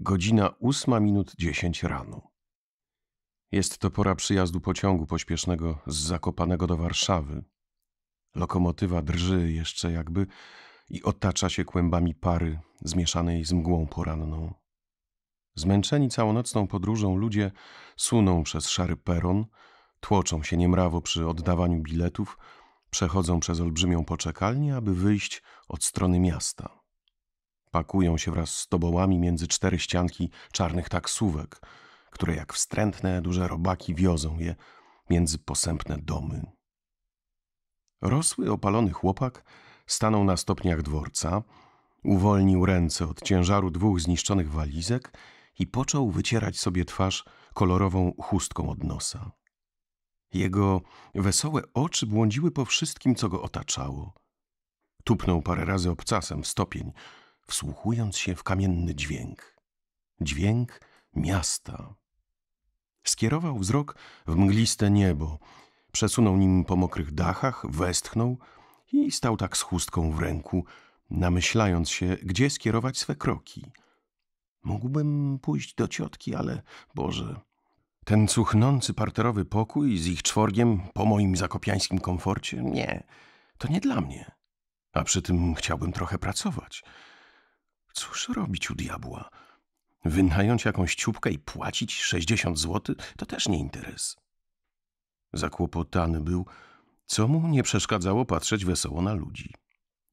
Godzina ósma minut dziesięć rano. Jest to pora przyjazdu pociągu pośpiesznego z Zakopanego do Warszawy. Lokomotywa drży jeszcze jakby i otacza się kłębami pary zmieszanej z mgłą poranną. Zmęczeni całonocną podróżą ludzie suną przez szary peron, tłoczą się niemrawo przy oddawaniu biletów, przechodzą przez olbrzymią poczekalnię, aby wyjść od strony miasta pakują się wraz z tobołami między cztery ścianki czarnych taksówek, które jak wstrętne duże robaki wiozą je między posępne domy. Rosły opalony chłopak stanął na stopniach dworca, uwolnił ręce od ciężaru dwóch zniszczonych walizek i począł wycierać sobie twarz kolorową chustką od nosa. Jego wesołe oczy błądziły po wszystkim, co go otaczało. Tupnął parę razy obcasem w stopień, wsłuchując się w kamienny dźwięk. Dźwięk miasta. Skierował wzrok w mgliste niebo, przesunął nim po mokrych dachach, westchnął i stał tak z chustką w ręku, namyślając się, gdzie skierować swe kroki. Mógłbym pójść do ciotki, ale Boże. Ten cuchnący parterowy pokój z ich czworgiem po moim zakopiańskim komforcie? Nie, to nie dla mnie. A przy tym chciałbym trochę pracować. Cóż robić u diabła? Wynająć jakąś ciupkę i płacić 60 zł to też nie interes. Zakłopotany był, co mu nie przeszkadzało patrzeć wesoło na ludzi.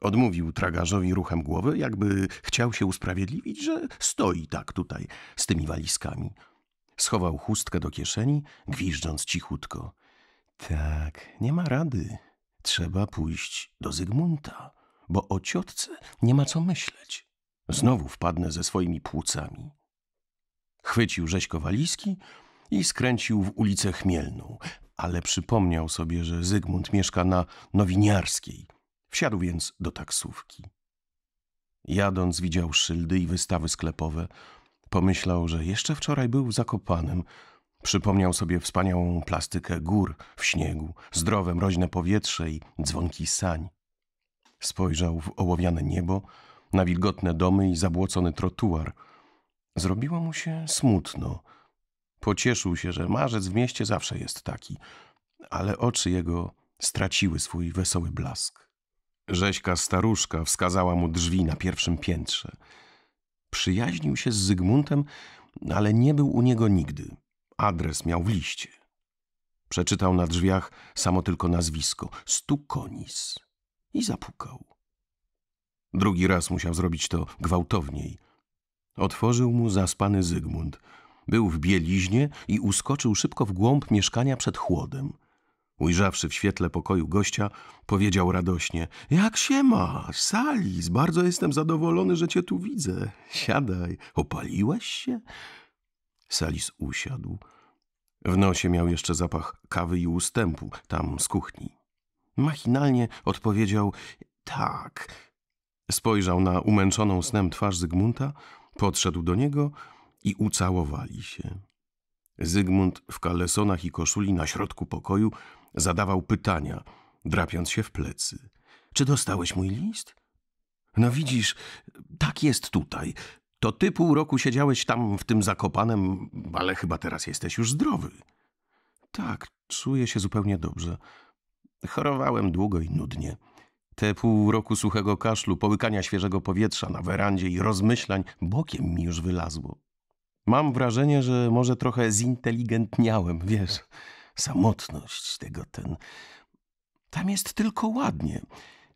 Odmówił tragarzowi ruchem głowy, jakby chciał się usprawiedliwić, że stoi tak tutaj z tymi walizkami. Schował chustkę do kieszeni, gwiżdżąc cichutko. Tak, nie ma rady. Trzeba pójść do Zygmunta, bo o ciotce nie ma co myśleć. Znowu wpadnę ze swoimi płucami. Chwycił rzeźko walizki i skręcił w ulicę Chmielną, ale przypomniał sobie, że Zygmunt mieszka na Nowiniarskiej. Wsiadł więc do taksówki. Jadąc widział szyldy i wystawy sklepowe. Pomyślał, że jeszcze wczoraj był w Zakopanem. Przypomniał sobie wspaniałą plastykę gór w śniegu, zdrowe, mroźne powietrze i dzwonki sań. Spojrzał w ołowiane niebo, na wilgotne domy i zabłocony trotuar. Zrobiło mu się smutno. Pocieszył się, że marzec w mieście zawsze jest taki, ale oczy jego straciły swój wesoły blask. Rześka staruszka wskazała mu drzwi na pierwszym piętrze. Przyjaźnił się z Zygmuntem, ale nie był u niego nigdy. Adres miał w liście. Przeczytał na drzwiach samo tylko nazwisko Stukonis i zapukał. Drugi raz musiał zrobić to gwałtowniej. Otworzył mu zaspany Zygmunt. Był w bieliźnie i uskoczył szybko w głąb mieszkania przed chłodem. Ujrzawszy w świetle pokoju gościa, powiedział radośnie – Jak się masz, Salis? Bardzo jestem zadowolony, że cię tu widzę. Siadaj. Opaliłeś się? Salis usiadł. W nosie miał jeszcze zapach kawy i ustępu, tam z kuchni. Machinalnie odpowiedział – Tak, Spojrzał na umęczoną snem twarz Zygmunta, podszedł do niego i ucałowali się. Zygmunt w kalesonach i koszuli na środku pokoju zadawał pytania, drapiąc się w plecy. Czy dostałeś mój list? No widzisz, tak jest tutaj. To ty pół roku siedziałeś tam w tym zakopanem, ale chyba teraz jesteś już zdrowy. Tak, czuję się zupełnie dobrze. Chorowałem długo i nudnie. Te pół roku suchego kaszlu, połykania świeżego powietrza na werandzie i rozmyślań bokiem mi już wylazło. Mam wrażenie, że może trochę zinteligentniałem, wiesz. Samotność tego ten. Tam jest tylko ładnie,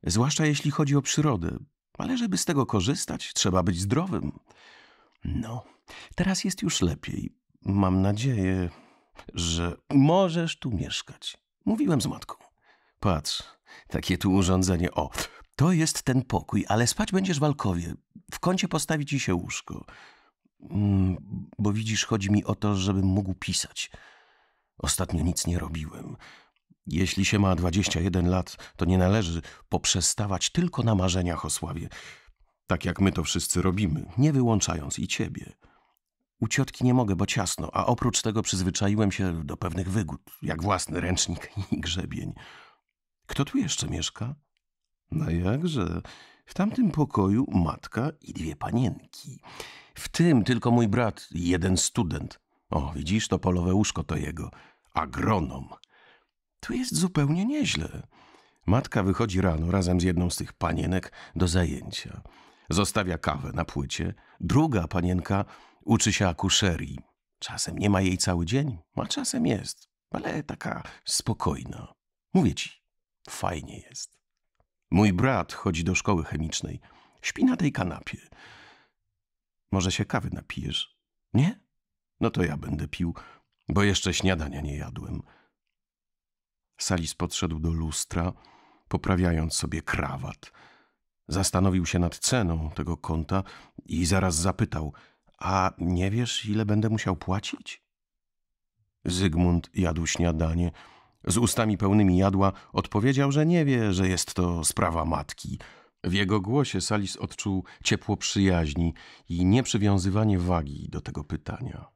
zwłaszcza jeśli chodzi o przyrodę. Ale żeby z tego korzystać, trzeba być zdrowym. No, teraz jest już lepiej. Mam nadzieję, że możesz tu mieszkać. Mówiłem z matką. Patrz, takie tu urządzenie. O, to jest ten pokój, ale spać będziesz w alkowie. W kącie postawi ci się łóżko. Mm, bo widzisz, chodzi mi o to, żebym mógł pisać. Ostatnio nic nie robiłem. Jeśli się ma 21 lat, to nie należy poprzestawać tylko na marzeniach o sławie. Tak jak my to wszyscy robimy, nie wyłączając i ciebie. U ciotki nie mogę, bo ciasno, a oprócz tego przyzwyczaiłem się do pewnych wygód, jak własny ręcznik i grzebień. Kto tu jeszcze mieszka? No jakże? W tamtym pokoju matka i dwie panienki. W tym tylko mój brat i jeden student. O, widzisz, to polowe łóżko to jego. Agronom. Tu jest zupełnie nieźle. Matka wychodzi rano razem z jedną z tych panienek do zajęcia. Zostawia kawę na płycie. Druga panienka uczy się akuszerii. Czasem nie ma jej cały dzień, a czasem jest, ale taka spokojna. Mówię ci, Fajnie jest. Mój brat chodzi do szkoły chemicznej. Śpi na tej kanapie. Może się kawy napijesz? Nie? No to ja będę pił, bo jeszcze śniadania nie jadłem. Salis podszedł do lustra, poprawiając sobie krawat. Zastanowił się nad ceną tego konta i zaraz zapytał: A nie wiesz, ile będę musiał płacić? Zygmunt jadł śniadanie z ustami pełnymi jadła odpowiedział, że nie wie, że jest to sprawa matki. W jego głosie Salis odczuł ciepło przyjaźni i nieprzywiązywanie wagi do tego pytania.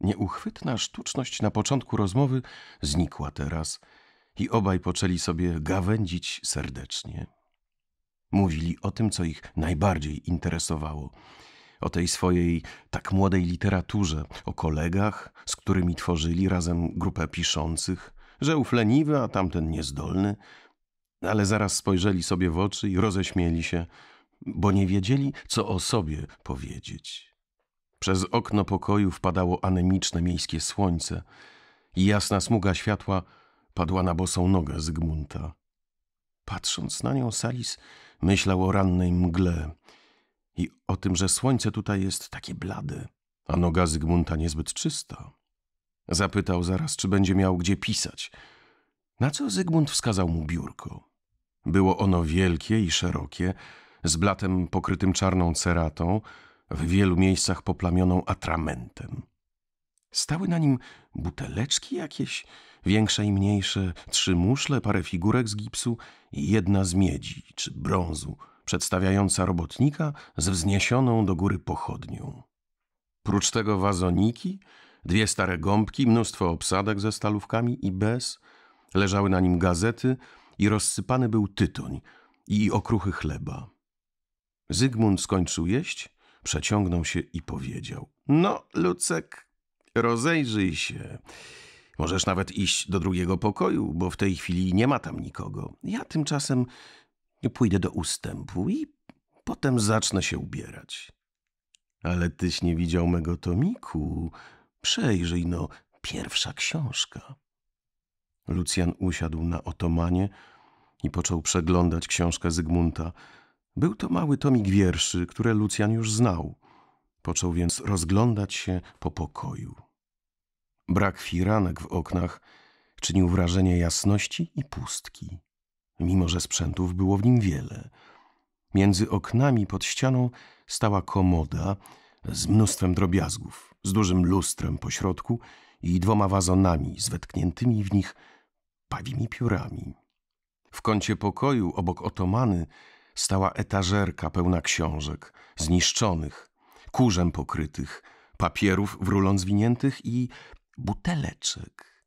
Nieuchwytna sztuczność na początku rozmowy znikła teraz i obaj poczęli sobie gawędzić serdecznie. Mówili o tym, co ich najbardziej interesowało o tej swojej tak młodej literaturze, o kolegach, z którymi tworzyli razem grupę piszących, że ów leniwy, a tamten niezdolny. Ale zaraz spojrzeli sobie w oczy i roześmieli się, bo nie wiedzieli, co o sobie powiedzieć. Przez okno pokoju wpadało anemiczne miejskie słońce i jasna smuga światła padła na bosą nogę Zygmunta. Patrząc na nią, Salis myślał o rannej mgle i o tym, że słońce tutaj jest takie blade, a noga Zygmunta niezbyt czysta. Zapytał zaraz, czy będzie miał gdzie pisać. Na co Zygmunt wskazał mu biurko. Było ono wielkie i szerokie, z blatem pokrytym czarną ceratą, w wielu miejscach poplamioną atramentem. Stały na nim buteleczki jakieś, większe i mniejsze, trzy muszle, parę figurek z gipsu i jedna z miedzi czy brązu, przedstawiająca robotnika z wzniesioną do góry pochodnią. Prócz tego wazoniki, Dwie stare gąbki, mnóstwo obsadek ze stalówkami i bez. Leżały na nim gazety i rozsypany był tytoń i okruchy chleba. Zygmunt skończył jeść, przeciągnął się i powiedział. No, Lucek, rozejrzyj się. Możesz nawet iść do drugiego pokoju, bo w tej chwili nie ma tam nikogo. Ja tymczasem pójdę do ustępu i potem zacznę się ubierać. Ale tyś nie widział mego Tomiku, Przejrzyj no, pierwsza książka. Lucjan usiadł na otomanie i począł przeglądać książkę Zygmunta. Był to mały tomik wierszy, które Lucjan już znał. Począł więc rozglądać się po pokoju. Brak firanek w oknach czynił wrażenie jasności i pustki, mimo że sprzętów było w nim wiele. Między oknami pod ścianą stała komoda z mnóstwem drobiazgów z dużym lustrem po środku i dwoma wazonami z wetkniętymi w nich pawimi piórami. W kącie pokoju obok otomany stała etażerka pełna książek, zniszczonych, kurzem pokrytych, papierów w rulon zwiniętych i buteleczek.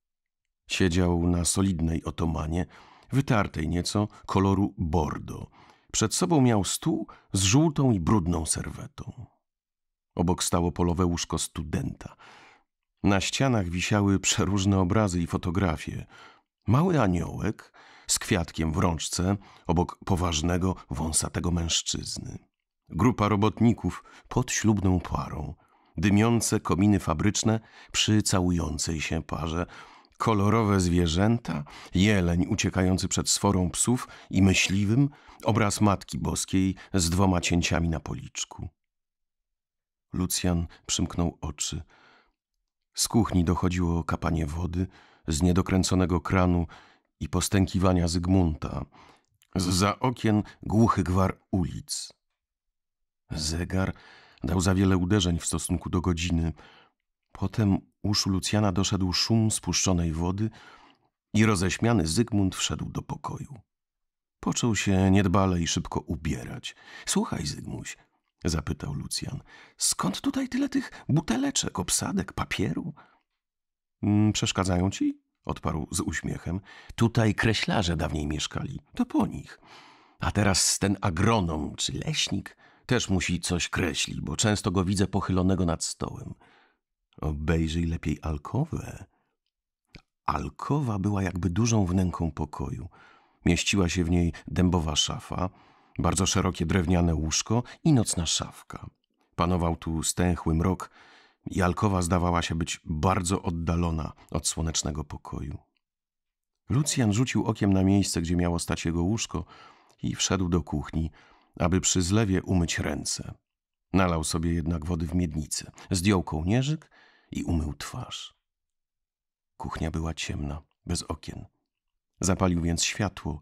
Siedział na solidnej otomanie, wytartej nieco koloru bordo. Przed sobą miał stół z żółtą i brudną serwetą. Obok stało polowe łóżko studenta. Na ścianach wisiały przeróżne obrazy i fotografie. Mały aniołek z kwiatkiem w rączce obok poważnego, wąsatego mężczyzny. Grupa robotników pod ślubną parą. Dymiące kominy fabryczne przy całującej się parze. Kolorowe zwierzęta, jeleń uciekający przed sforą psów i myśliwym, obraz Matki Boskiej z dwoma cięciami na policzku. Lucjan przymknął oczy. Z kuchni dochodziło kapanie wody, z niedokręconego kranu i postękiwania Zygmunta. Za okien głuchy gwar ulic. Zegar dał za wiele uderzeń w stosunku do godziny. Potem uszu Lucjana doszedł szum spuszczonej wody i roześmiany Zygmunt wszedł do pokoju. Począł się niedbale i szybko ubierać. Słuchaj, Zygmuś, zapytał Lucjan. Skąd tutaj tyle tych buteleczek, obsadek, papieru? Mm, przeszkadzają ci? odparł z uśmiechem. Tutaj kreślarze dawniej mieszkali, to po nich. A teraz ten agronom czy leśnik też musi coś kreślić, bo często go widzę pochylonego nad stołem. Obejrzyj lepiej alkowę. Alkowa była jakby dużą wnęką pokoju. Mieściła się w niej dębowa szafa, bardzo szerokie drewniane łóżko i nocna szafka. Panował tu stęchły mrok i alkowa zdawała się być bardzo oddalona od słonecznego pokoju. Lucjan rzucił okiem na miejsce, gdzie miało stać jego łóżko i wszedł do kuchni, aby przy zlewie umyć ręce. Nalał sobie jednak wody w miednicę, zdjął kołnierzyk i umył twarz. Kuchnia była ciemna, bez okien. Zapalił więc światło,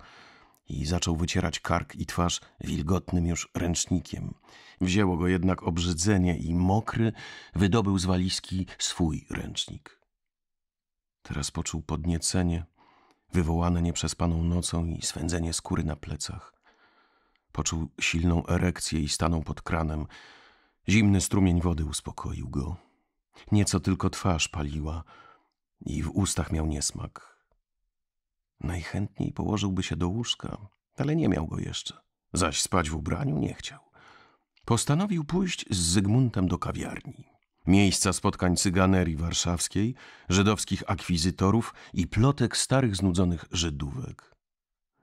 i zaczął wycierać kark i twarz wilgotnym już ręcznikiem. Wzięło go jednak obrzydzenie i mokry wydobył z walizki swój ręcznik. Teraz poczuł podniecenie wywołane nieprzespaną nocą i swędzenie skóry na plecach. Poczuł silną erekcję i stanął pod kranem. Zimny strumień wody uspokoił go. Nieco tylko twarz paliła i w ustach miał niesmak. Najchętniej położyłby się do łóżka, ale nie miał go jeszcze, zaś spać w ubraniu nie chciał. Postanowił pójść z Zygmuntem do kawiarni. Miejsca spotkań cyganerii warszawskiej, żydowskich akwizytorów i plotek starych znudzonych Żydówek.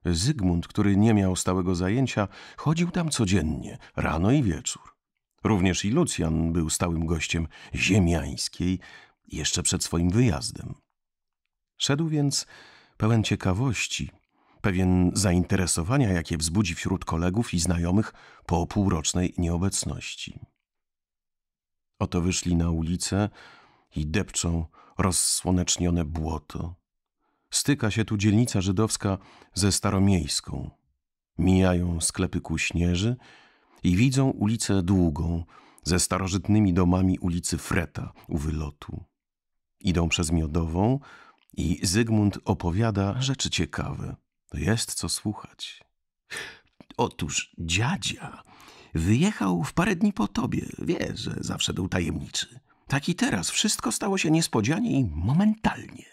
Zygmunt, który nie miał stałego zajęcia, chodził tam codziennie, rano i wieczór. Również i Lucjan był stałym gościem ziemiańskiej jeszcze przed swoim wyjazdem. Szedł więc pełen ciekawości, pewien zainteresowania, jakie wzbudzi wśród kolegów i znajomych po półrocznej nieobecności. Oto wyszli na ulicę i depczą rozsłonecznione błoto. Styka się tu dzielnica żydowska ze staromiejską. Mijają sklepy kuśnierzy i widzą ulicę długą ze starożytnymi domami ulicy Freta u wylotu. Idą przez Miodową, i Zygmunt opowiada rzeczy ciekawe. Jest co słuchać. Otóż dziadzia wyjechał w parę dni po tobie. Wie, że zawsze był tajemniczy. Tak i teraz wszystko stało się niespodzianie i momentalnie.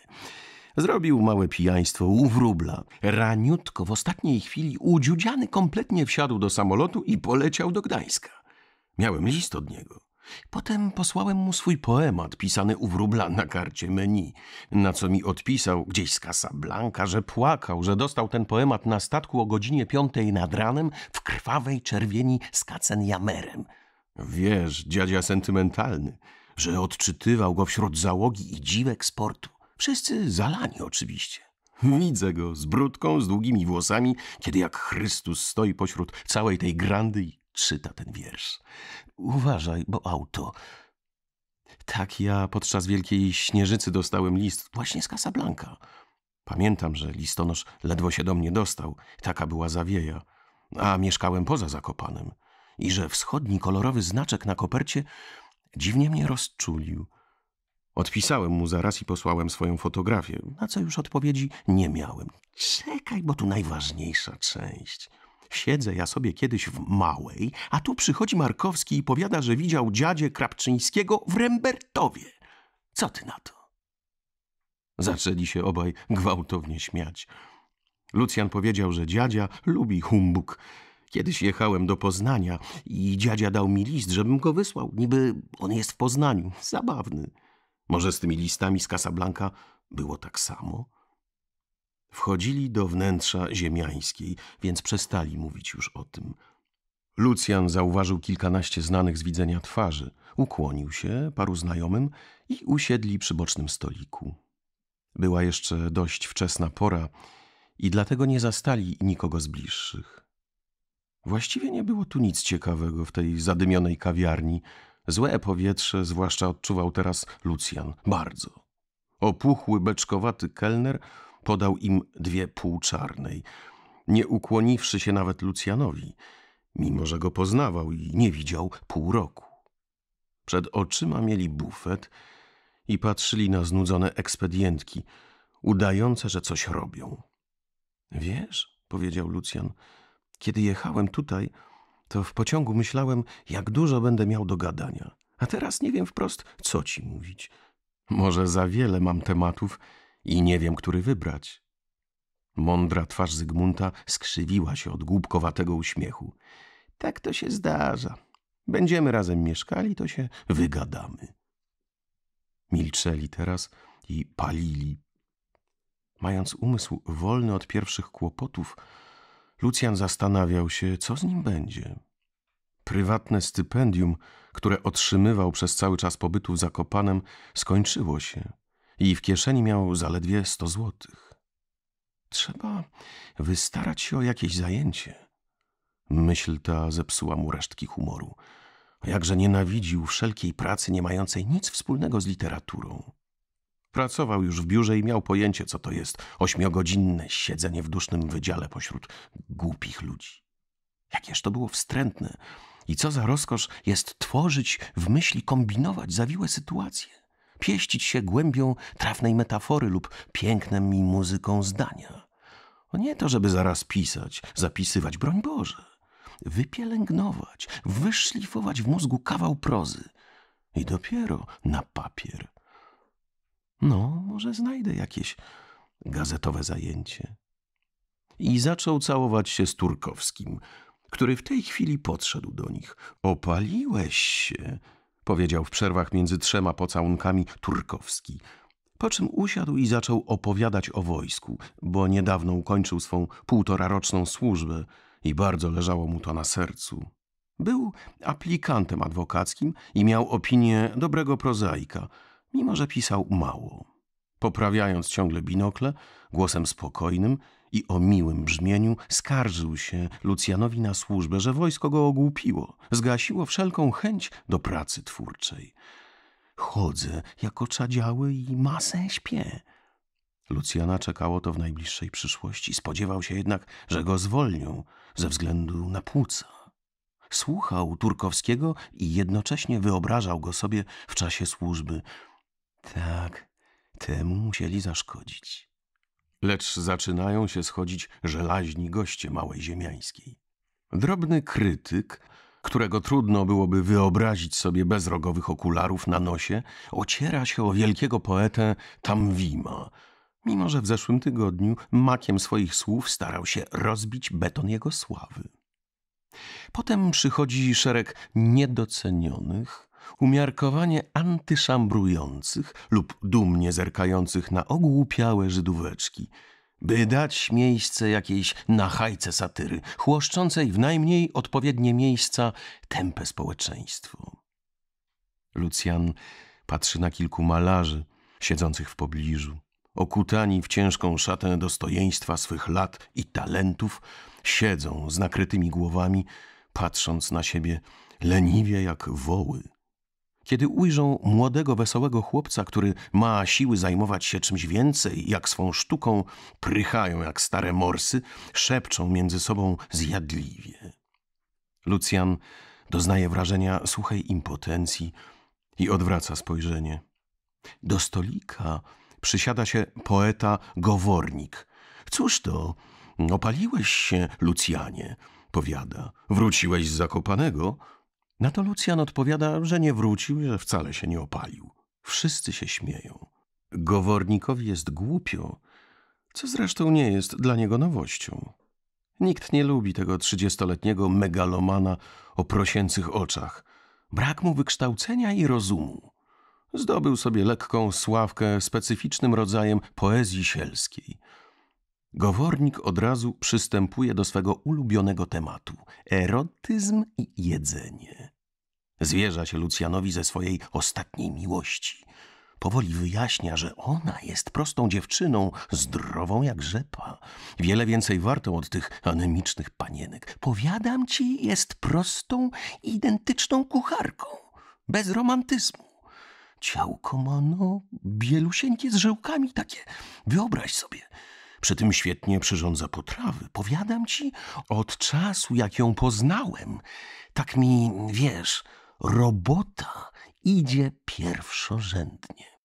Zrobił małe pijaństwo u wróbla. Raniutko w ostatniej chwili udziudziany kompletnie wsiadł do samolotu i poleciał do Gdańska. Miałem list od niego. Potem posłałem mu swój poemat pisany u wróbla na karcie menu, na co mi odpisał gdzieś z Casablanca, że płakał, że dostał ten poemat na statku o godzinie piątej nad ranem w krwawej czerwieni z kacenjamerem. Wiesz, dziadzia sentymentalny, że odczytywał go wśród załogi i dziwek sportu. Wszyscy zalani oczywiście. Widzę go z brudką, z długimi włosami, kiedy jak Chrystus stoi pośród całej tej grandy i czyta ten wiersz. Uważaj, bo auto. Tak, ja podczas Wielkiej Śnieżycy dostałem list właśnie z Casablanca. Pamiętam, że listonosz ledwo się do mnie dostał, taka była zawieja, a mieszkałem poza Zakopanem i że wschodni kolorowy znaczek na kopercie dziwnie mnie rozczulił. Odpisałem mu zaraz i posłałem swoją fotografię, na co już odpowiedzi nie miałem. Czekaj, bo tu najważniejsza część – Siedzę ja sobie kiedyś w Małej, a tu przychodzi Markowski i powiada, że widział dziadzie Krapczyńskiego w Rembertowie. Co ty na to? Zaczęli się obaj gwałtownie śmiać. Lucjan powiedział, że dziadzia lubi humbug. Kiedyś jechałem do Poznania i dziadzia dał mi list, żebym go wysłał. Niby on jest w Poznaniu. Zabawny. Może z tymi listami z Casablanca było tak samo? Wchodzili do wnętrza ziemiańskiej, więc przestali mówić już o tym. Lucjan zauważył kilkanaście znanych z widzenia twarzy, ukłonił się paru znajomym i usiedli przy bocznym stoliku. Była jeszcze dość wczesna pora i dlatego nie zastali nikogo z bliższych. Właściwie nie było tu nic ciekawego w tej zadymionej kawiarni. Złe powietrze zwłaszcza odczuwał teraz Lucjan, bardzo. Opuchły, beczkowaty kelner – podał im dwie półczarnej, nie ukłoniwszy się nawet Lucjanowi, mimo że go poznawał i nie widział pół roku. Przed oczyma mieli bufet i patrzyli na znudzone ekspedientki, udające, że coś robią. Wiesz, powiedział Lucjan, kiedy jechałem tutaj, to w pociągu myślałem, jak dużo będę miał do gadania, a teraz nie wiem wprost, co ci mówić. Może za wiele mam tematów i nie wiem, który wybrać. Mądra twarz Zygmunta skrzywiła się od głupkowatego uśmiechu. Tak to się zdarza. Będziemy razem mieszkali, to się wygadamy. Milczeli teraz i palili. Mając umysł wolny od pierwszych kłopotów, Lucjan zastanawiał się, co z nim będzie. Prywatne stypendium, które otrzymywał przez cały czas pobytu w Zakopanem, skończyło się i w kieszeni miał zaledwie sto złotych. Trzeba wystarać się o jakieś zajęcie. Myśl ta zepsuła mu resztki humoru. jakże nienawidził wszelkiej pracy nie mającej nic wspólnego z literaturą. Pracował już w biurze i miał pojęcie, co to jest ośmiogodzinne siedzenie w dusznym wydziale pośród głupich ludzi. Jakież to było wstrętne i co za rozkosz jest tworzyć w myśli, kombinować zawiłe sytuacje pieścić się głębią trafnej metafory lub pięknem mi muzyką zdania. Nie to, żeby zaraz pisać, zapisywać, broń Boże. Wypielęgnować, wyszlifować w mózgu kawał prozy i dopiero na papier. No, może znajdę jakieś gazetowe zajęcie. I zaczął całować się z Turkowskim, który w tej chwili podszedł do nich. Opaliłeś się, powiedział w przerwach między trzema pocałunkami Turkowski. Po czym usiadł i zaczął opowiadać o wojsku, bo niedawno ukończył swą półtoraroczną służbę i bardzo leżało mu to na sercu. Był aplikantem adwokackim i miał opinię dobrego prozaika, mimo że pisał mało. Poprawiając ciągle binokle, głosem spokojnym i o miłym brzmieniu skarżył się Lucjanowi na służbę, że wojsko go ogłupiło, zgasiło wszelką chęć do pracy twórczej. Chodzę jako czadziały i masę śpię. Lucjana czekało to w najbliższej przyszłości. Spodziewał się jednak, że go zwolnią ze względu na płuca. Słuchał Turkowskiego i jednocześnie wyobrażał go sobie w czasie służby. Tak, temu musieli zaszkodzić lecz zaczynają się schodzić żelaźni goście małej ziemiańskiej. Drobny krytyk, którego trudno byłoby wyobrazić sobie bez rogowych okularów na nosie, ociera się o wielkiego poetę Tamwima, mimo że w zeszłym tygodniu makiem swoich słów starał się rozbić beton jego sławy. Potem przychodzi szereg niedocenionych, umiarkowanie antyszambrujących lub dumnie zerkających na ogłupiałe Żydóweczki, by dać miejsce jakiejś nachajce satyry, chłoszczącej w najmniej odpowiednie miejsca tępe społeczeństwo. Lucjan patrzy na kilku malarzy siedzących w pobliżu, okutani w ciężką szatę dostojeństwa swych lat i talentów, siedzą z nakrytymi głowami, patrząc na siebie leniwie jak woły. Kiedy ujrzą młodego, wesołego chłopca, który ma siły zajmować się czymś więcej, jak swą sztuką, prychają jak stare morsy, szepczą między sobą zjadliwie. Lucjan doznaje wrażenia suchej impotencji i odwraca spojrzenie. Do stolika przysiada się poeta Gowornik. Cóż to, opaliłeś się, Lucjanie, powiada. Wróciłeś z Zakopanego? Na to Lucjan odpowiada, że nie wrócił że wcale się nie opalił. Wszyscy się śmieją. Gowornikowi jest głupio, co zresztą nie jest dla niego nowością. Nikt nie lubi tego trzydziestoletniego megalomana o prosięcych oczach. Brak mu wykształcenia i rozumu. Zdobył sobie lekką sławkę specyficznym rodzajem poezji sielskiej. Gowornik od razu przystępuje do swego ulubionego tematu erotyzm i jedzenie. Zwierza się Lucjanowi ze swojej ostatniej miłości. Powoli wyjaśnia, że ona jest prostą dziewczyną, zdrową jak rzepa, wiele więcej wartą od tych anemicznych panienek. Powiadam ci, jest prostą, identyczną kucharką, bez romantyzmu. Ciałko ma no bielusieńkie z żyłkami takie, wyobraź sobie. Przy tym świetnie przyrządza potrawy. Powiadam ci, od czasu jak ją poznałem, tak mi, wiesz, robota idzie pierwszorzędnie.